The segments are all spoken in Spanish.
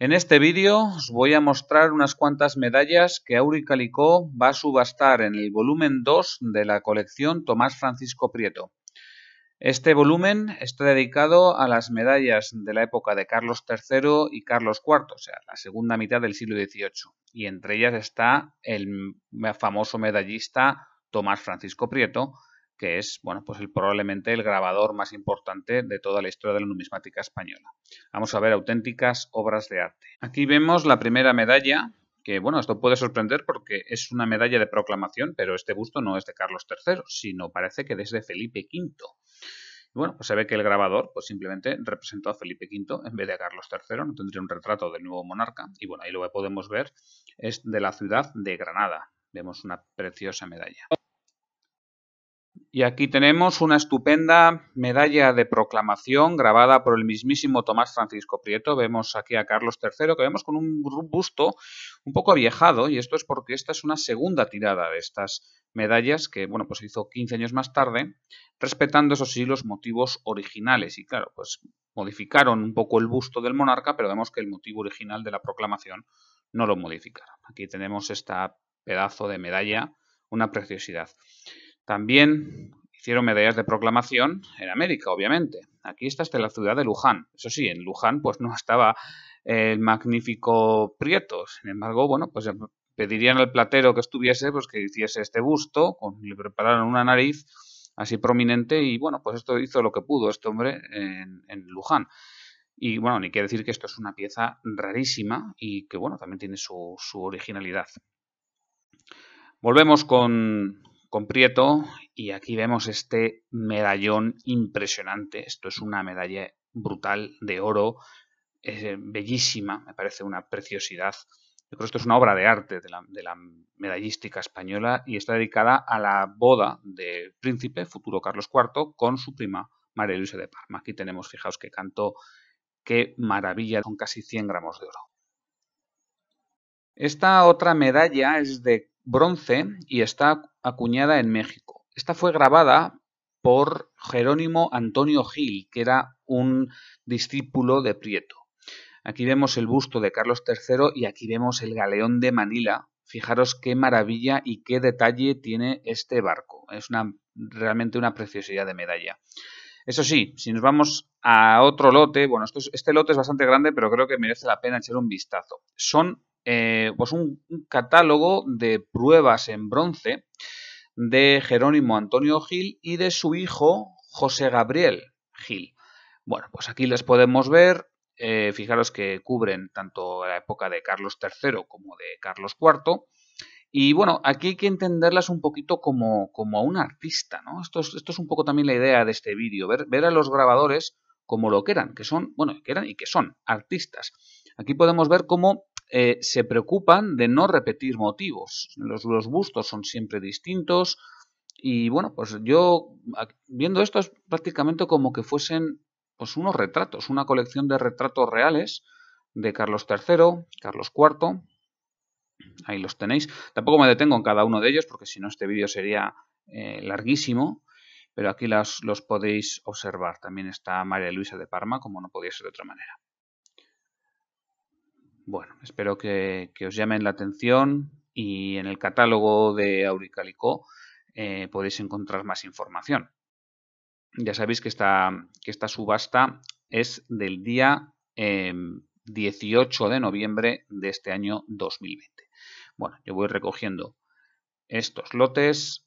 En este vídeo os voy a mostrar unas cuantas medallas que Auri Calicó va a subastar en el volumen 2 de la colección Tomás Francisco Prieto. Este volumen está dedicado a las medallas de la época de Carlos III y Carlos IV, o sea, la segunda mitad del siglo XVIII, y entre ellas está el famoso medallista Tomás Francisco Prieto, que es, bueno, pues el, probablemente el grabador más importante de toda la historia de la numismática española. Vamos a ver auténticas obras de arte. Aquí vemos la primera medalla, que bueno, esto puede sorprender porque es una medalla de proclamación, pero este busto no es de Carlos III, sino parece que es de Felipe V. bueno, pues se ve que el grabador pues simplemente representó a Felipe V en vez de a Carlos III, no tendría un retrato del nuevo monarca. Y bueno, ahí lo que podemos ver es de la ciudad de Granada. Vemos una preciosa medalla. Y aquí tenemos una estupenda medalla de proclamación grabada por el mismísimo Tomás Francisco Prieto. Vemos aquí a Carlos III, que vemos con un busto un poco aviejado, y esto es porque esta es una segunda tirada de estas medallas que, bueno, pues hizo 15 años más tarde, respetando, esos sí, los motivos originales. Y claro, pues modificaron un poco el busto del monarca, pero vemos que el motivo original de la proclamación no lo modificaron. Aquí tenemos esta pedazo de medalla, una preciosidad. También hicieron medallas de proclamación en América, obviamente. Aquí está hasta la ciudad de Luján. Eso sí, en Luján pues no estaba el magnífico Prieto. Sin embargo, bueno, pues pedirían al platero que estuviese, pues que hiciese este busto, le prepararon una nariz así prominente y bueno, pues esto hizo lo que pudo este hombre en, Luján. Y bueno, ni quiere decir que esto es una pieza rarísima y que bueno, también tiene su originalidad. Volvemos con, con y aquí vemos este medallón impresionante. Esto es una medalla brutal de oro, es eh, bellísima, me parece una preciosidad. Yo creo que esto es una obra de arte de la, medallística española y está dedicada a la boda del príncipe, futuro Carlos IV, con su prima María Luisa de Parma. Aquí tenemos, fijaos que canto, qué maravilla, con casi 100 gramos de oro. Esta otra medalla es de bronce y está acuñada en México. Esta fue grabada por Jerónimo Antonio Gil, que era un discípulo de Prieto. Aquí vemos el busto de Carlos III y aquí vemos el galeón de Manila. Fijaros qué maravilla y qué detalle tiene este barco. Es una, realmente una preciosidad de medalla. Eso sí, si nos vamos a otro lote, bueno, este lote es bastante grande, pero creo que merece la pena echar un vistazo. Son eh, pues un, catálogo de pruebas en bronce de Jerónimo Antonio Gil y de su hijo José Gabriel Gil. Bueno, pues aquí les podemos ver eh, fijaros que cubren tanto la época de Carlos III como de Carlos IV. Y bueno, aquí hay que entenderlas un poquito como, como a un artista, ¿no? Esto es, un poco también la idea de este vídeo, ver, ver, a los grabadores como lo que eran, que son, bueno, que eran y que son artistas. Aquí podemos ver cómo eh, se preocupan de no repetir motivos. Los, bustos son siempre distintos y bueno, pues yo viendo esto es prácticamente como que fuesen pues unos retratos, una colección de retratos reales de Carlos III, Carlos IV. Ahí los tenéis. Tampoco me detengo en cada uno de ellos porque si no este vídeo sería eh, larguísimo, pero aquí los podéis observar. También está María Luisa de Parma, como no podía ser de otra manera. Bueno, espero que, os llamen la atención y en el catálogo de Auricalico eh, podéis encontrar más información. Ya sabéis que esta, esta subasta es del día 18 em, de noviembre de este año 2020. Bueno, yo voy recogiendo estos lotes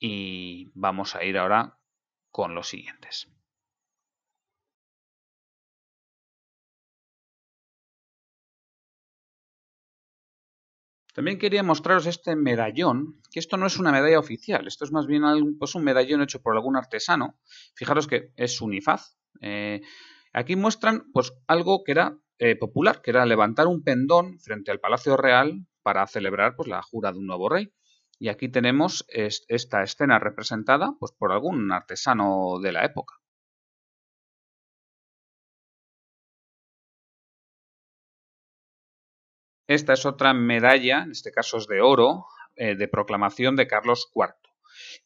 y vamos a ir ahora con los siguientes. También quería mostraros este medallón, que esto no es una medalla oficial, esto es más bien pues un medallón hecho por algún artesano. Fijaros que es unifaz. Eh, aquí muestran pues algo que era eh, popular, que era levantar un pendón frente al Palacio Real para celebrar pues, la jura de un nuevo rey. Y aquí tenemos esta escena representada pues, por algún artesano de la época. Esta es otra medalla, en este caso es de oro, eh, de proclamación de Carlos IV.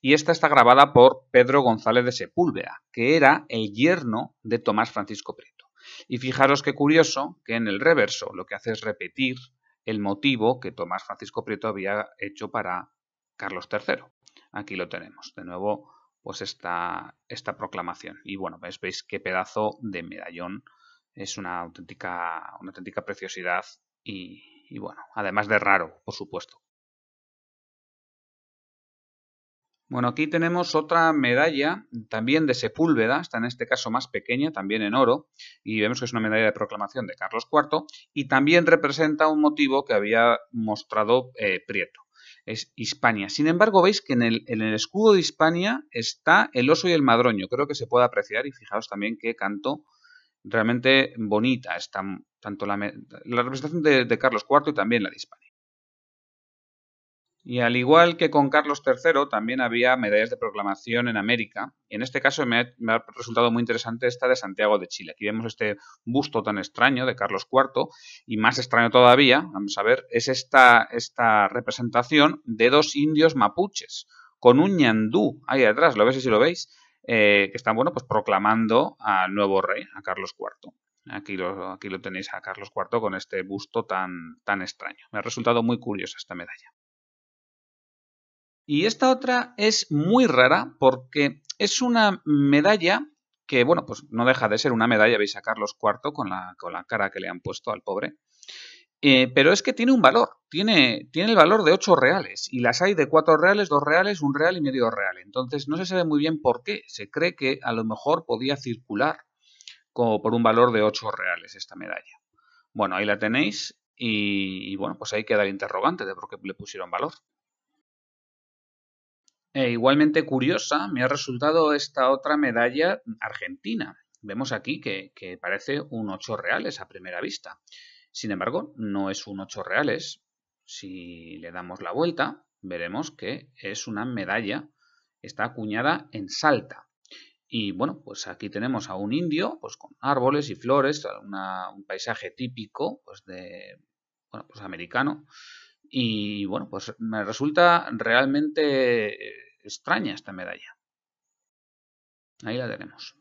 Y esta está grabada por Pedro González de Sepúlveda, que era el yerno de Tomás Francisco Prieto. Y fijaros qué curioso que en el reverso lo que hace es repetir el motivo que Tomás Francisco Prieto había hecho para Carlos III. Aquí lo tenemos, de nuevo, pues esta, esta proclamación. Y bueno, veis qué pedazo de medallón. Es una auténtica, una auténtica preciosidad y, y bueno, además de raro, por supuesto. Bueno, aquí tenemos otra medalla también de Sepúlveda, está en este caso más pequeña, también en oro, y vemos que es una medalla de proclamación de Carlos IV, y también representa un motivo que había mostrado eh, Prieto, es Hispania. Sin embargo, veis que en el, en el escudo de Hispania está el oso y el madroño, creo que se puede apreciar, y fijaos también qué canto realmente bonita, esta, tanto la, representación de, Carlos IV y también la de Hispania. Y al igual que con Carlos III, también había medallas de proclamación en América. y En este caso me ha, resultado muy interesante esta de Santiago de Chile. Aquí vemos este busto tan extraño de Carlos IV y más extraño todavía, vamos a ver, es esta, esta representación de dos indios mapuches con un ñandú ahí atrás, lo veis si lo veis, eh, que están, bueno, pues proclamando al nuevo rey, a Carlos IV. Aquí lo, aquí lo tenéis a Carlos IV con este busto tan, tan extraño. Me ha resultado muy curiosa esta medalla. Y esta otra es muy rara porque es una medalla que, bueno, pues no deja de ser una medalla, veis a Carlos IV con la, con la cara que le han puesto al pobre. Eh, pero es que tiene un valor, tiene, tiene el valor de 8 reales y las hay de 4 reales, 2 reales, 1 real y medio real. Entonces no se sabe muy bien por qué. Se cree que a lo mejor podía circular como por un valor de 8 reales esta medalla. Bueno, ahí la tenéis y, bueno, pues ahí queda el interrogante de por qué le pusieron valor. Eh, igualmente curiosa me ha resultado esta otra medalla argentina. Vemos aquí que, que parece un 8 reales a primera vista. Sin embargo, no es un 8 reales. Si le damos la vuelta, veremos que es una medalla, está acuñada en Salta. Y bueno, pues aquí tenemos a un indio, pues con árboles y flores, un paisaje típico, pues de, pues americano. Y bueno, pues me resulta realmente eh, extraña esta medalla. Ahí la tenemos.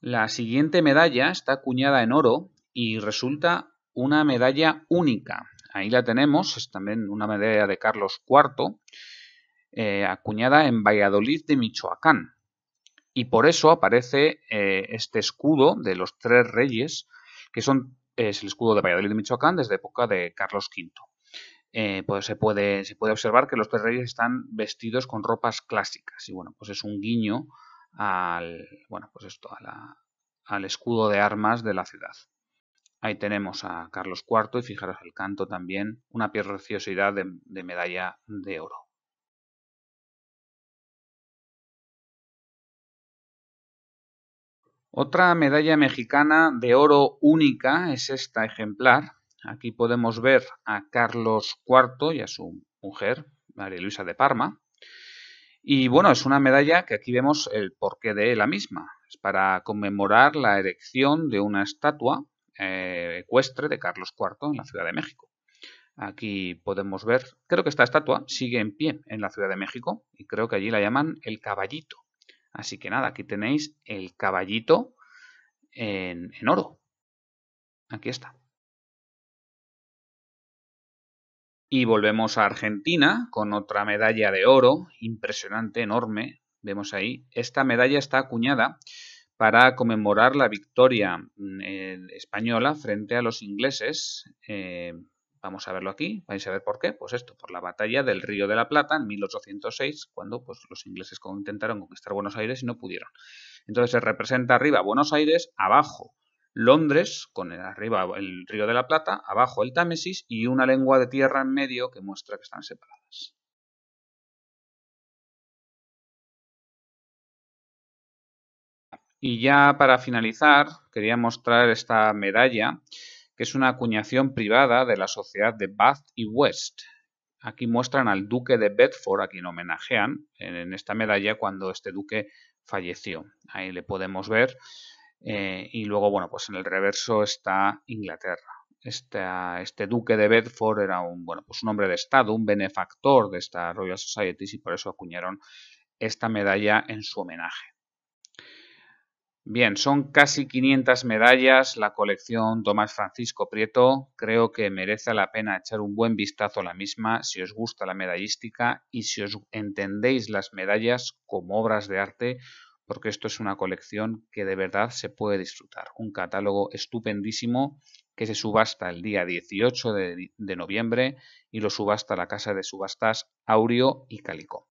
La siguiente medalla está acuñada en oro y resulta una medalla única. Ahí la tenemos, es también una medalla de Carlos IV, eh, acuñada en Valladolid de Michoacán. Y por eso aparece eh, este escudo de los tres reyes, que son, es el escudo de Valladolid de Michoacán desde época de Carlos V. Eh, pues se puede, se puede observar que los tres reyes están vestidos con ropas clásicas. Y bueno, pues es un guiño al, bueno, pues al escudo de armas de la ciudad. Ahí tenemos a Carlos IV y fijaros el canto también, una preciosidad de, de medalla de oro. Otra medalla mexicana de oro única es esta ejemplar. Aquí podemos ver a Carlos IV y a su mujer, María Luisa de Parma. Y bueno, es una medalla que aquí vemos el porqué de la misma. Es para conmemorar la erección de una estatua eh, ecuestre de Carlos IV en la Ciudad de México. Aquí podemos ver, creo que esta estatua sigue en pie en la Ciudad de México y creo que allí la llaman el caballito. Así que nada, aquí tenéis el caballito en oro. Aquí está. Y volvemos a Argentina con otra medalla de oro impresionante, enorme. Vemos ahí, esta medalla está acuñada para conmemorar la victoria mm, eh, española frente a los ingleses. Eh, vamos a verlo aquí, vais a ver por qué. Pues esto, por la batalla del Río de la Plata en 1806, cuando pues, los ingleses intentaron conquistar Buenos Aires y no pudieron. Entonces se representa arriba Buenos Aires, abajo Londres, con arriba el Río de la Plata, abajo el Támesis y una lengua de tierra en medio que muestra que están separadas. Y ya para finalizar, quería mostrar esta medalla, que es una acuñación privada de la sociedad de Bath y West. Aquí muestran al duque de Bedford, a quien homenajean en esta medalla cuando este duque falleció. Ahí le podemos ver. Eh, y luego, bueno, pues en el reverso está Inglaterra. Este, este, duque de Bedford era un, bueno, pues un hombre de Estado, un benefactor de esta Royal Society y por eso acuñaron esta medalla en su homenaje. Bien, son casi 500 medallas la colección Tomás Francisco Prieto. Creo que merece la pena echar un buen vistazo a la misma si os gusta la medallística y si os entendéis las medallas como obras de arte, porque esto es una colección que de verdad se puede disfrutar. Un catálogo estupendísimo que se subasta el día 18 de, noviembre y lo subasta la casa de subastas Aureo y Calico.